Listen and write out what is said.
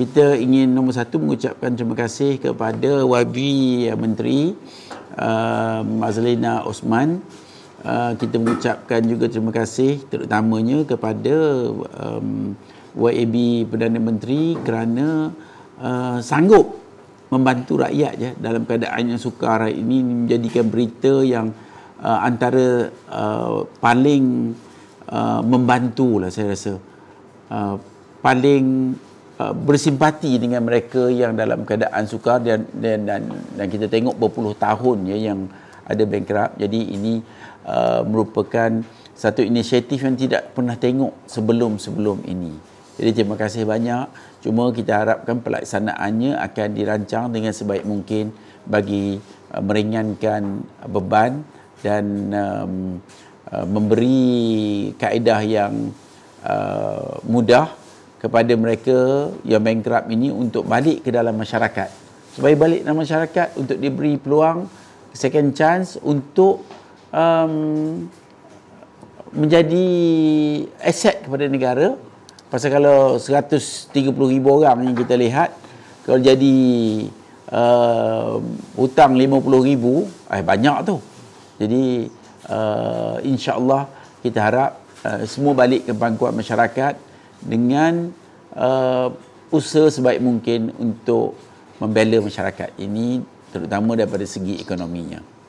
kita ingin nombor satu mengucapkan terima kasih kepada YB eh, Menteri uh, Mazlina Osman. Uh, kita mengucapkan juga terima kasih terutamanya kepada um, YAB Perdana Menteri kerana uh, sanggup membantu rakyat ya dalam keadaan yang sukar ini menjadikan berita yang uh, antara uh, paling uh, membantu lah saya rasa uh, paling Uh, bersimpati dengan mereka yang dalam keadaan sukar dan dan dan, dan kita tengok berpuluh tahun ya yang ada bankrupt jadi ini uh, merupakan satu inisiatif yang tidak pernah tengok sebelum-sebelum ini jadi terima kasih banyak cuma kita harapkan pelaksanaannya akan dirancang dengan sebaik mungkin bagi uh, meringankan beban dan um, uh, memberi kaedah yang uh, mudah kepada mereka yang bankrupt ini untuk balik ke dalam masyarakat supaya balik dalam masyarakat untuk diberi peluang second chance untuk um, menjadi aset kepada negara pasal kalau 130 ribu orang yang kita lihat kalau jadi uh, hutang 50 ribu eh banyak tu jadi uh, insyaAllah kita harap uh, semua balik ke pangkuan masyarakat dengan uh, usaha sebaik mungkin untuk membela masyarakat ini terutama daripada segi ekonominya.